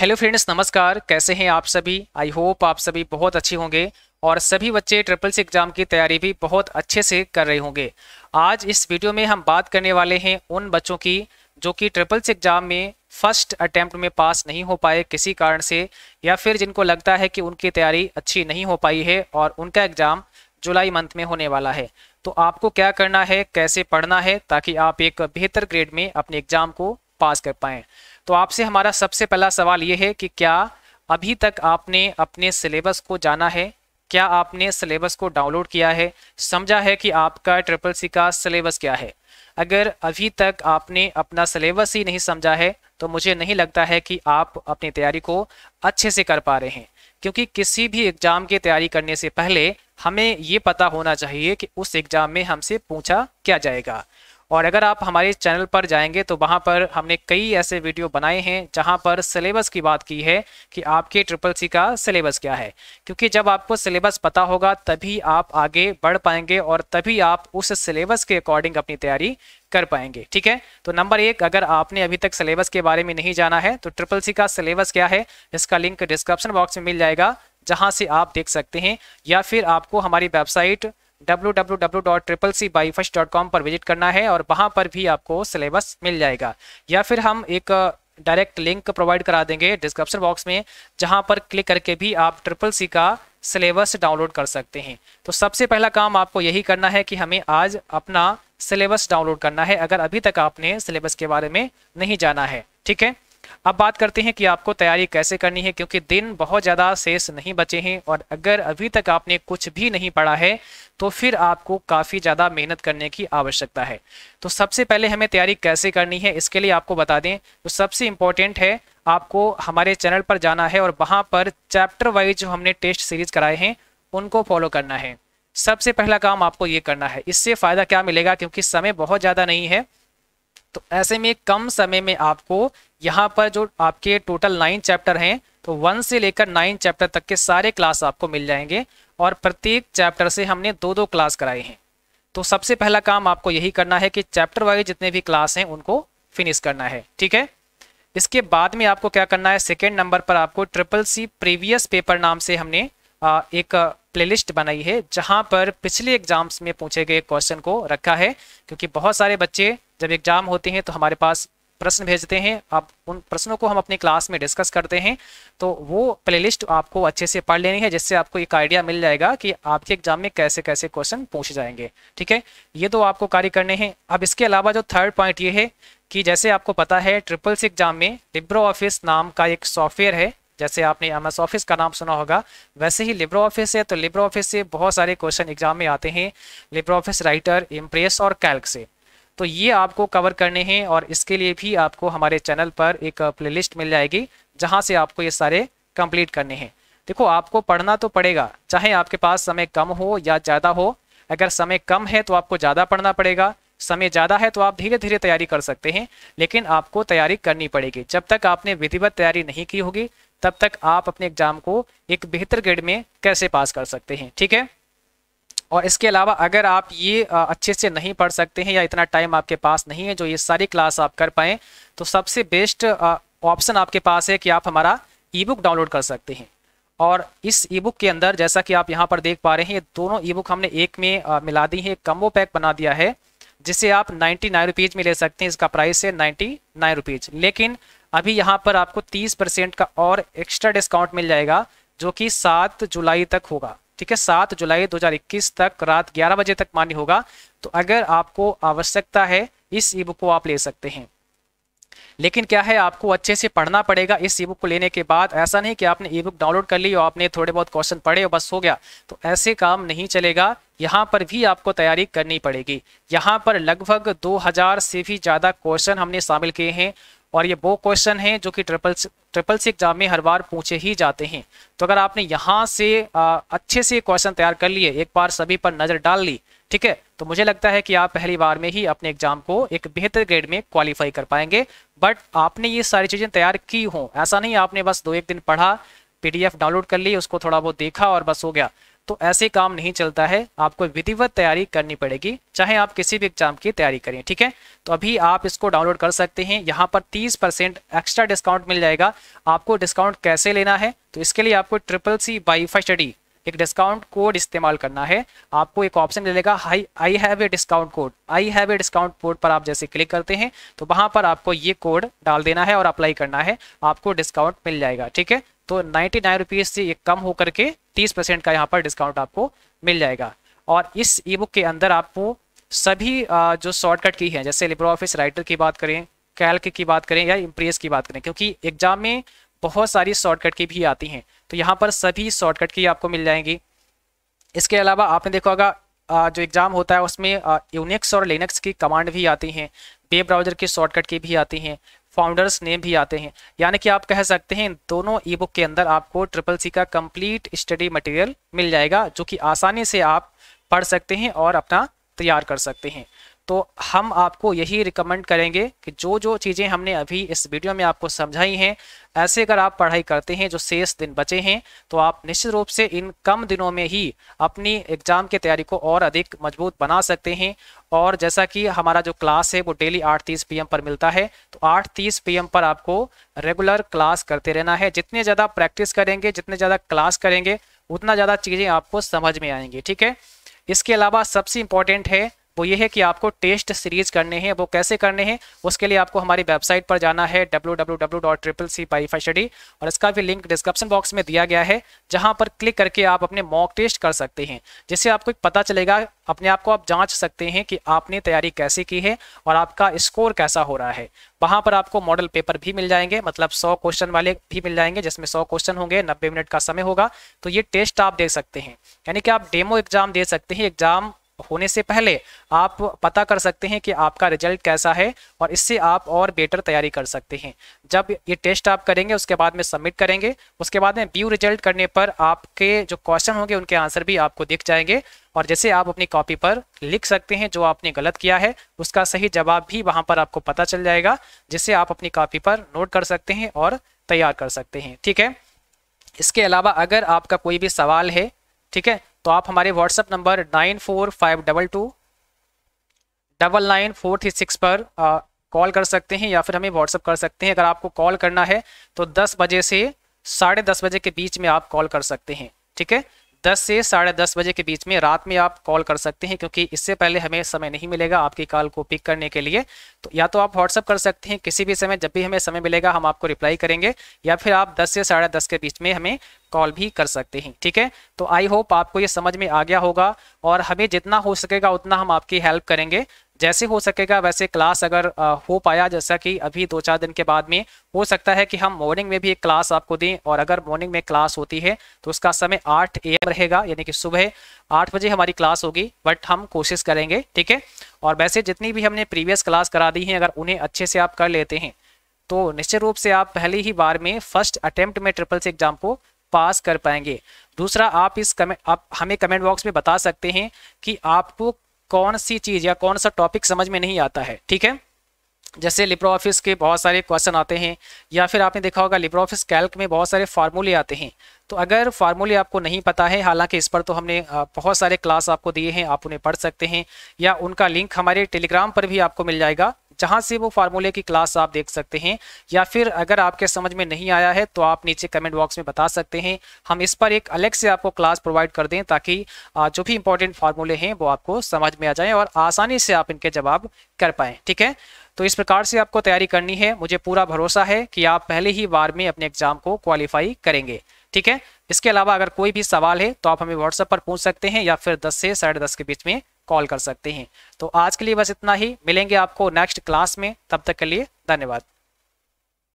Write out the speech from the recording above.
hello friends नमस्कार कैसे हैं आप सभी आई होप आप सभी बहुत अच्छे होंगे और सभी बच्चे ट्रिपल सी एग्जाम की तैयारी भी बहुत अच्छे से कर रहे होंगे आज इस वीडियो में हम बात करने वाले हैं उन बच्चों की जो कि ट्रिपल सी एग्जाम में फर्स्ट अटैम्प्ट में पास नहीं हो पाए किसी कारण से या फिर जिनको लगता है कि उनकी तैयारी अच्छी नहीं हो पाई है और उनका एग्ज़ाम जुलाई मंथ में होने वाला है तो आपको क्या करना है कैसे पढ़ना है ताकि आप एक बेहतर ग्रेड में अपने एग्ज़ाम को पास कर पाएँ तो आपसे हमारा सबसे पहला सवाल ये है कि क्या अभी तक आपने अपने सिलेबस को जाना है क्या आपने सिलेबस को डाउनलोड किया है समझा है कि आपका ट्रिपल सी का सिलेबस क्या है अगर अभी तक आपने अपना सिलेबस ही नहीं समझा है तो मुझे नहीं लगता है कि आप अपनी तैयारी को अच्छे से कर पा रहे हैं क्योंकि किसी भी एग्ज़ाम की तैयारी करने से पहले हमें ये पता होना चाहिए कि उस एग्ज़ाम में हमसे पूछा क्या जाएगा और अगर आप हमारे चैनल पर जाएंगे तो वहाँ पर हमने कई ऐसे वीडियो बनाए हैं जहाँ पर सिलेबस की बात की है कि आपके ट्रिपल सी का सिलेबस क्या है क्योंकि जब आपको सिलेबस पता होगा तभी आप आगे बढ़ पाएंगे और तभी आप उस सिलेबस के अकॉर्डिंग अपनी तैयारी कर पाएंगे ठीक है तो नंबर एक अगर आपने अभी तक सिलेबस के बारे में नहीं जाना है तो ट्रिपल सी का सिलेबस क्या है इसका लिंक डिस्क्रिप्शन बॉक्स में मिल जाएगा जहाँ से आप देख सकते हैं या फिर आपको हमारी वेबसाइट www.triplec.byfast.com पर विजिट करना है और वहाँ पर भी आपको सिलेबस मिल जाएगा या फिर हम एक डायरेक्ट लिंक प्रोवाइड करा देंगे डिस्क्रिप्शन बॉक्स में जहाँ पर क्लिक करके भी आप ट्रिपल सी का सिलेबस डाउनलोड कर सकते हैं तो सबसे पहला काम आपको यही करना है कि हमें आज अपना सिलेबस डाउनलोड करना है अगर अभी तक आपने सिलेबस के बारे में नहीं जाना है ठीक है अब बात करते हैं कि आपको तैयारी कैसे करनी है क्योंकि दिन बहुत ज़्यादा शेष नहीं बचे हैं और अगर अभी तक आपने कुछ भी नहीं पढ़ा है तो फिर आपको काफ़ी ज़्यादा मेहनत करने की आवश्यकता है तो सबसे पहले हमें तैयारी कैसे करनी है इसके लिए आपको बता दें तो सबसे इंपॉर्टेंट है आपको हमारे चैनल पर जाना है और वहाँ पर चैप्टर वाइज जो हमने टेस्ट सीरीज कराए हैं उनको फॉलो करना है सबसे पहला काम आपको ये करना है इससे फ़ायदा क्या मिलेगा क्योंकि समय बहुत ज़्यादा नहीं है तो ऐसे में कम समय में आपको यहाँ पर जो आपके टोटल नाइन चैप्टर हैं तो वन से लेकर नाइन चैप्टर तक के सारे क्लास आपको मिल जाएंगे और प्रत्येक चैप्टर से हमने दो दो क्लास कराए हैं तो सबसे पहला काम आपको यही करना है कि चैप्टर वाइज जितने भी क्लास हैं उनको फिनिश करना है ठीक है इसके बाद में आपको क्या करना है सेकेंड नंबर पर आपको ट्रिपल सी प्रीवियस पेपर नाम से हमने एक प्लेलिस्ट बनाई है जहां पर पिछले एग्जाम्स में पूछे गए क्वेश्चन को रखा है क्योंकि बहुत सारे बच्चे जब एग्जाम होते हैं तो हमारे पास प्रश्न भेजते हैं आप उन प्रश्नों को हम अपनी क्लास में डिस्कस करते हैं तो वो प्लेलिस्ट आपको अच्छे से पढ़ लेनी है जिससे आपको एक आइडिया मिल जाएगा कि आपके एग्जाम में कैसे कैसे क्वेश्चन पूछे जाएंगे ठीक है ये तो आपको कार्य करने हैं अब इसके अलावा जो थर्ड पॉइंट ये है कि जैसे आपको पता है ट्रिपल सी एग्जाम में लिब्रो ऑफिस नाम का एक सॉफ्टवेयर है जैसे आपने एम एस ऑफिस का नाम सुना होगा वैसे ही लिब्रो ऑफिस है तो लिब्रो ऑफिस से बहुत सारे क्वेश्चन एग्जाम में आते हैं लिब्रो ऑफिस राइटर इम्प्रेस और कैल्क से तो ये आपको कवर करने हैं और इसके लिए भी आपको हमारे चैनल पर एक प्लेलिस्ट uh, मिल जाएगी जहाँ से आपको ये सारे कंप्लीट करने हैं देखो आपको पढ़ना तो पड़ेगा चाहे आपके पास समय कम हो या ज़्यादा हो अगर समय कम है तो आपको ज़्यादा पढ़ना पड़ेगा समय ज़्यादा है तो आप धीरे धीरे तैयारी कर सकते हैं लेकिन आपको तैयारी करनी पड़ेगी जब तक आपने विधिवत तैयारी नहीं की होगी तब तक आप अपने एग्जाम को एक बेहतर ग्रेड में कैसे पास कर सकते हैं ठीक है और इसके अलावा अगर आप ये अच्छे से नहीं पढ़ सकते हैं या इतना टाइम आपके पास नहीं है जो ये सारी क्लास आप कर पाएँ तो सबसे बेस्ट ऑप्शन आपके पास है कि आप हमारा ई बुक डाउनलोड कर सकते हैं और इस ई बुक के अंदर जैसा कि आप यहाँ पर देख पा रहे हैं ये दोनों ई बुक हमने एक में मिला दी है कम्बो पैक बना दिया है जिसे आप नाइन्टी नाइन रुपीज़ में ले सकते हैं इसका प्राइस है नाइन्टी नाइन रुपीज़ लेकिन अभी यहाँ पर आपको तीस परसेंट का और एक्स्ट्रा डिस्काउंट मिल जाएगा जो कि सात जुलाई तक होगा ठीक है सात जुलाई 2021 तक रात ग्यारह बजे तक मान्य होगा तो अगर आपको आवश्यकता है इस ई बुक को आप ले सकते हैं लेकिन क्या है आपको अच्छे से पढ़ना पड़ेगा इस ई बुक को लेने के बाद ऐसा नहीं कि आपने ई बुक डाउनलोड कर ली और आपने थोड़े बहुत क्वेश्चन पढ़े और बस हो गया तो ऐसे काम नहीं चलेगा यहाँ पर भी आपको तैयारी करनी पड़ेगी यहाँ पर लगभग 2000 से भी ज़्यादा क्वेश्चन हमने शामिल किए हैं और ये वो क्वेश्चन है जो कि ट्रिपल ट्रिपल सी एग्जाम में हर बार पूछे ही जाते हैं तो अगर आपने यहाँ से आ, अच्छे से क्वेश्चन तैयार कर लिए एक बार सभी पर नज़र डाल ली ठीक है तो मुझे लगता है कि आप पहली बार में ही अपने एग्जाम को एक बेहतर ग्रेड में क्वालिफाई कर पाएंगे बट आपने ये सारी चीज़ें तैयार की हों ऐसा नहीं आपने बस दो एक दिन पढ़ा पीडीएफ डाउनलोड कर ली उसको थोड़ा बहुत देखा और बस हो गया तो ऐसे काम नहीं चलता है आपको विधिवत तैयारी करनी पड़ेगी चाहे आप किसी भी एग्जाम की तैयारी करें ठीक है तो अभी आप इसको डाउनलोड कर सकते हैं यहाँ पर 30 परसेंट एक्स्ट्रा डिस्काउंट मिल जाएगा आपको डिस्काउंट कैसे लेना है तो इसके लिए आपको ट्रिपल सी फाइव स्टडी एक डिस्काउंट कोड इस्तेमाल करना है आपको एक ऑप्शन मिलेगा hi I have a discount code I have a discount code पर आप जैसे क्लिक करते हैं तो वहां पर आपको ये कोड डाल देना है और अप्लाई करना है आपको डिस्काउंट मिल जाएगा ठीक है तो नाइन्टी नाइन रुपीज़ से ये कम होकर के तीस परसेंट का यहाँ पर डिस्काउंट आपको मिल जाएगा और इस ई बुक के अंदर आपको सभी जो शॉर्टकट की हैं जैसे लिब्रो ऑफिस राइटर की बात करें कैल्क की बात करें या इम्प्रेस की बात करें क्योंकि एग्जाम में बहुत सारी शॉर्टकट की भी आती हैं तो यहाँ पर सभी शॉर्टकट की आपको मिल जाएंगी इसके अलावा आपने देखा होगा जो एग्ज़ाम होता है उसमें यूनिक्स और लिनक्स की कमांड भी आती हैं वेब ब्राउज़र के शॉर्टकट की भी आती हैं फाउंडर्स नेम भी आते हैं यानी कि आप कह सकते हैं दोनों ई बुक के अंदर आपको ट्रिपल सी का कंप्लीट स्टडी मटेरियल मिल जाएगा जो कि आसानी से आप पढ़ सकते हैं और अपना तैयार कर सकते हैं तो हम आपको यही रिकमेंड करेंगे कि जो जो चीज़ें हमने अभी इस वीडियो में आपको समझाई हैं ऐसे अगर आप पढ़ाई करते हैं जो शेष दिन बचे हैं तो आप निश्चित रूप से इन कम दिनों में ही अपनी एग्ज़ाम की तैयारी को और अधिक मजबूत बना सकते हैं और जैसा कि हमारा जो क्लास है वो डेली 8:30 पीएम पर मिलता है तो 8:30 पीएम पर आपको रेगुलर क्लास करते रहना है जितने ज़्यादा प्रैक्टिस करेंगे जितने ज़्यादा क्लास करेंगे उतना ज़्यादा चीज़ें आपको समझ में आएंगी ठीक है इसके अलावा सबसे इम्पॉर्टेंट है वो ये है कि आपको टेस्ट सीरीज करने हैं वो कैसे करने हैं उसके लिए आपको हमारी वेबसाइट पर जाना है W W W dot triple C और इसका भी लिंक डिस्क्रिप्शन बॉक्स में दिया गया है जहाँ पर क्लिक करके आप अपने मॉक टेस्ट कर सकते हैं जिससे आपको पता चलेगा अपने आप को आप जांच सकते हैं कि आपने तैयारी कैसे की है और आपका स्कोर कैसा हो रहा है वहां पर आपको मॉडल पेपर भी मिल जाएंगे मतलब 100 क्वेश्चन वाले भी मिल जाएंगे जिसमें 100 क्वेश्चन होंगे 90 मिनट का समय होगा तो ये टेस्ट आप दे सकते हैं यानी कि आप डेमो एग्जाम दे सकते हैं एग्जाम होने से पहले आप पता कर सकते हैं कि आपका रिजल्ट कैसा है और इससे आप और बेटर तैयारी कर सकते हैं जब ये टेस्ट आप करेंगे उसके बाद में सबमिट करेंगे उसके बाद में व्यू रिजल्ट करने पर आपके जो क्वेश्चन होंगे उनके आंसर भी आपको दिख जाएंगे और जैसे आप अपनी कॉपी पर लिख सकते हैं जो आपने गलत किया है उसका सही जवाब भी वहाँ पर आपको पता चल जाएगा जिससे आप अपनी कॉपी पर नोट कर सकते हैं और तैयार कर सकते हैं ठीक है इसके अलावा अगर आपका कोई भी सवाल है ठीक है तो आप हमारे WhatsApp number nine four five double two double nine four three six पर कॉल कर सकते हैं या फिर हमें व्हाट्सअप कर सकते हैं अगर आपको कॉल करना है तो दस बजे से साढ़े दस बजे के बीच में आप कॉल कर सकते हैं ठीक है 10 से साढ़े दस बजे के बीच में रात में आप कॉल कर सकते हैं क्योंकि इससे पहले हमें समय नहीं मिलेगा आपकी कॉल को पिक करने के लिए तो या तो आप व्हाट्सअप कर सकते हैं किसी भी समय जब भी हमें समय मिलेगा हम आपको रिप्लाई करेंगे या फिर आप 10 से साढ़े दस के बीच में हमें कॉल भी कर सकते हैं ठीक है तो आई होप आपको ये समझ में आ गया होगा और हमें जितना हो सकेगा उतना हम आपकी हेल्प करेंगे जैसे हो सकेगा वैसे क्लास अगर हो पाया जैसा कि अभी दो चार दिन के बाद में हो सकता है कि हम मॉर्निंग में भी एक क्लास आपको दें और अगर मॉर्निंग में क्लास होती है तो उसका समय आठ ए रहेगा यानी कि सुबह आठ बजे हमारी क्लास होगी बट हम कोशिश करेंगे ठीक है और वैसे जितनी भी हमने प्रीवियस क्लास करा दी है अगर उन्हें अच्छे से आप कर लेते हैं तो निश्चित रूप से आप पहले ही बार में फर्स्ट अटेम्प्ट में ट्रिपल से एग्जाम को पास कर पाएंगे दूसरा आप इस कमेंट आप हमें कमेंट बॉक्स में बता सकते हैं कि आपको कौन सी चीज़ या कौन सा टॉपिक समझ में नहीं आता है ठीक है जैसे लिब्रो ऑफिस के बहुत सारे क्वेश्चन आते हैं या फिर आपने देखा होगा लिब्रो ऑफिस कैल्क में बहुत सारे फार्मूले आते हैं तो अगर फार्मूले आपको नहीं पता है हालांकि इस पर तो हमने बहुत सारे क्लास आपको दिए हैं आप उन्हें पढ़ सकते हैं या उनका लिंक हमारे टेलीग्राम पर भी आपको मिल जाएगा जहां से वो फार्मूले की क्लास आप देख सकते हैं या फिर अगर आपके समझ में नहीं आया है तो आप नीचे कमेंट बॉक्स में बता सकते हैं हम इस पर एक अलग से आपको क्लास प्रोवाइड कर दें ताकि जो भी इंपॉर्टेंट फार्मूले हैं वो आपको समझ में आ जाए और आसानी से आप इनके जवाब कर पाए ठीक है तो इस प्रकार से आपको तैयारी करनी है मुझे पूरा भरोसा है कि आप पहले ही बार में अपने एग्जाम को क्वालिफाई करेंगे ठीक है इसके अलावा अगर कोई भी सवाल है तो आप हमें व्हाट्सएप पर पूछ सकते हैं या फिर 10 से साढ़े दस के बीच में कॉल कर सकते हैं तो आज के लिए बस इतना ही मिलेंगे आपको नेक्स्ट क्लास में तब तक के लिए धन्यवाद